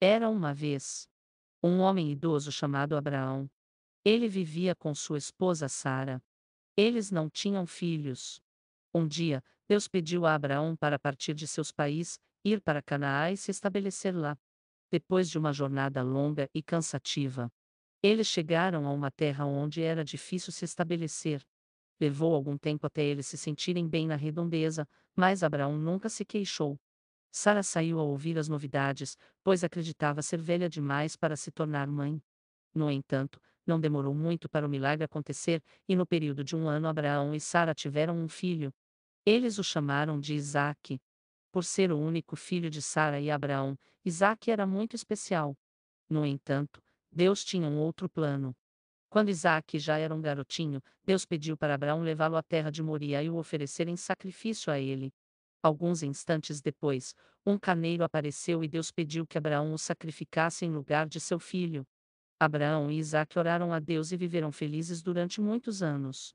Era uma vez um homem idoso chamado Abraão. Ele vivia com sua esposa Sara. Eles não tinham filhos. Um dia, Deus pediu a Abraão para partir de seus países, ir para Canaã e se estabelecer lá. Depois de uma jornada longa e cansativa, eles chegaram a uma terra onde era difícil se estabelecer. Levou algum tempo até eles se sentirem bem na redondeza, mas Abraão nunca se queixou. Sara saiu a ouvir as novidades, pois acreditava ser velha demais para se tornar mãe. No entanto, não demorou muito para o milagre acontecer, e no período de um ano Abraão e Sara tiveram um filho. Eles o chamaram de Isaac. Por ser o único filho de Sara e Abraão, Isaac era muito especial. No entanto, Deus tinha um outro plano. Quando Isaac já era um garotinho, Deus pediu para Abraão levá-lo à terra de Moria e o oferecer em sacrifício a ele. Alguns instantes depois, um carneiro apareceu e Deus pediu que Abraão o sacrificasse em lugar de seu filho. Abraão e Isaac oraram a Deus e viveram felizes durante muitos anos.